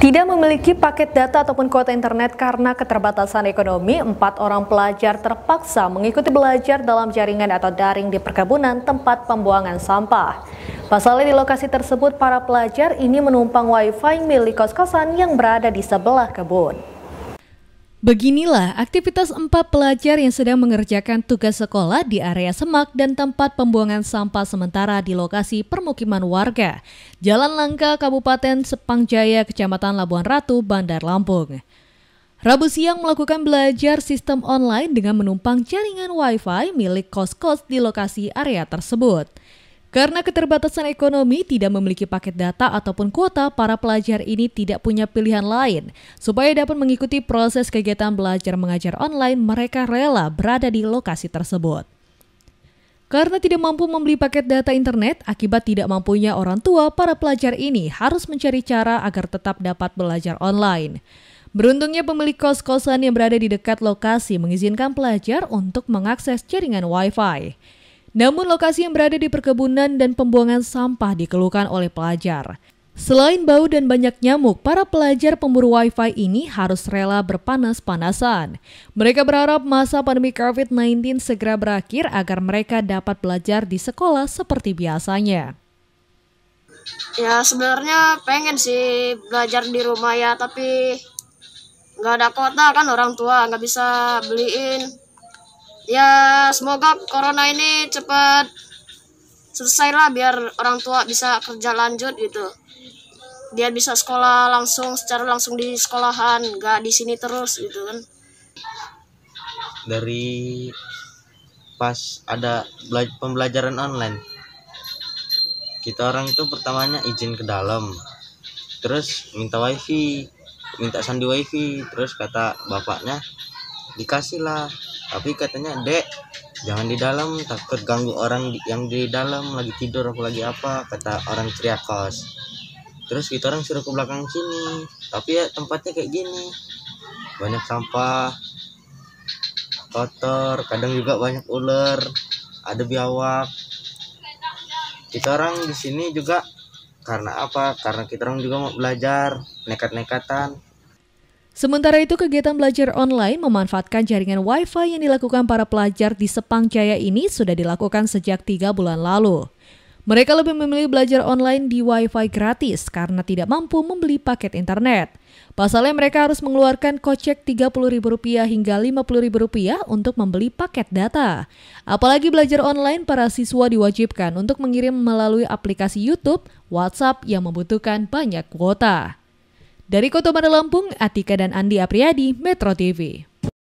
Tidak memiliki paket data ataupun kuota internet karena keterbatasan ekonomi, empat orang pelajar terpaksa mengikuti belajar dalam jaringan atau daring di perkebunan tempat pembuangan sampah. Pasalnya di lokasi tersebut, para pelajar ini menumpang wifi milik kos-kosan yang berada di sebelah kebun. Beginilah aktivitas empat pelajar yang sedang mengerjakan tugas sekolah di area semak dan tempat pembuangan sampah sementara di lokasi permukiman warga, Jalan Langka, Kabupaten Sepangjaya, Kecamatan Labuan Ratu, Bandar Lampung. Rabu siang melakukan belajar sistem online dengan menumpang jaringan Wi-Fi milik kos-kos di lokasi area tersebut. Karena keterbatasan ekonomi tidak memiliki paket data ataupun kuota, para pelajar ini tidak punya pilihan lain. Supaya dapat mengikuti proses kegiatan belajar mengajar online, mereka rela berada di lokasi tersebut. Karena tidak mampu membeli paket data internet, akibat tidak mampunya orang tua, para pelajar ini harus mencari cara agar tetap dapat belajar online. Beruntungnya pemilik kos-kosan yang berada di dekat lokasi mengizinkan pelajar untuk mengakses jaringan Wi-Fi. Namun lokasi yang berada di perkebunan dan pembuangan sampah dikeluhkan oleh pelajar. Selain bau dan banyak nyamuk, para pelajar pemburu wifi ini harus rela berpanas-panasan. Mereka berharap masa pandemi COVID-19 segera berakhir agar mereka dapat belajar di sekolah seperti biasanya. Ya sebenarnya pengen sih belajar di rumah ya, tapi nggak ada kota kan orang tua nggak bisa beliin ya semoga corona ini cepat selesai lah biar orang tua bisa kerja lanjut gitu biar bisa sekolah langsung secara langsung di sekolahan nggak di sini terus gitu kan dari pas ada pembelajaran online kita orang itu pertamanya izin ke dalam terus minta wifi minta sandi wifi terus kata bapaknya dikasih lah tapi katanya dek jangan di dalam takut ganggu orang yang di dalam lagi tidur aku lagi apa kata orang teriak kos terus kita gitu orang suruh ke belakang sini tapi ya tempatnya kayak gini banyak sampah kotor kadang juga banyak ular ada biawak kita orang di sini juga karena apa karena kita orang juga mau belajar nekat-nekatan Sementara itu, kegiatan belajar online memanfaatkan jaringan Wi-Fi yang dilakukan para pelajar di Sepang Jaya ini sudah dilakukan sejak tiga bulan lalu. Mereka lebih memilih belajar online di Wi-Fi gratis karena tidak mampu membeli paket internet. Pasalnya mereka harus mengeluarkan kocek Rp30.000 hingga Rp50.000 untuk membeli paket data. Apalagi belajar online, para siswa diwajibkan untuk mengirim melalui aplikasi YouTube, WhatsApp yang membutuhkan banyak kuota. Dari Kota Bandar Lampung, Atika dan Andi Apriyadi, Metro TV.